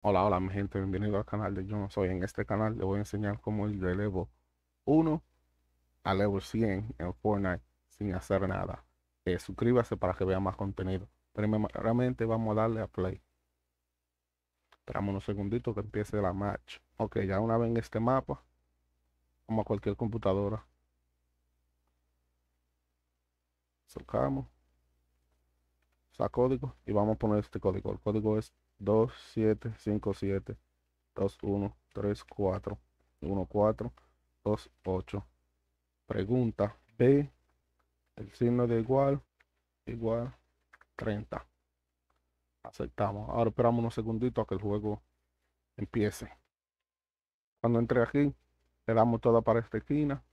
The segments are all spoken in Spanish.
Hola, hola mi gente, bienvenido al canal de Yo No Soy. En este canal les voy a enseñar cómo ir de level 1 a level 100 en Fortnite sin hacer nada. Eh, suscríbase para que vea más contenido. realmente vamos a darle a play. Esperamos unos segunditos que empiece la match. Ok, ya una vez en este mapa, como a cualquier computadora. Sacamos a código y vamos a poner este código. El código es 2757 2134 1428. Pregunta B. El signo de igual, igual 30. Aceptamos. Ahora esperamos unos segunditos a que el juego empiece. Cuando entre aquí, le damos toda para esta esquina.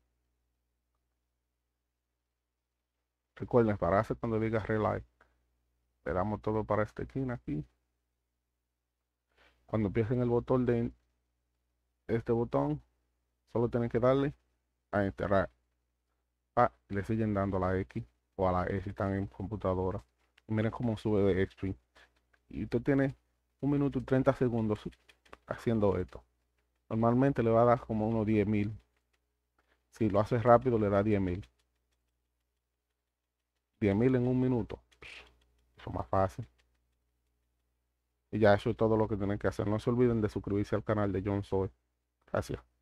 Recuerden, para hacer cuando diga relay esperamos todo para este esquina aquí cuando empiecen el botón de este botón solo tienen que darle a enterrar ah, le siguen dando a la X o a la E si están en computadora miren cómo sube de extreme y usted tiene un minuto y 30 segundos haciendo esto normalmente le va a dar como unos 10 mil si lo hace rápido le da 10.000 10.000 en un minuto más fácil. Y ya eso es todo lo que tienen que hacer. No se olviden de suscribirse al canal de John Soy. Gracias.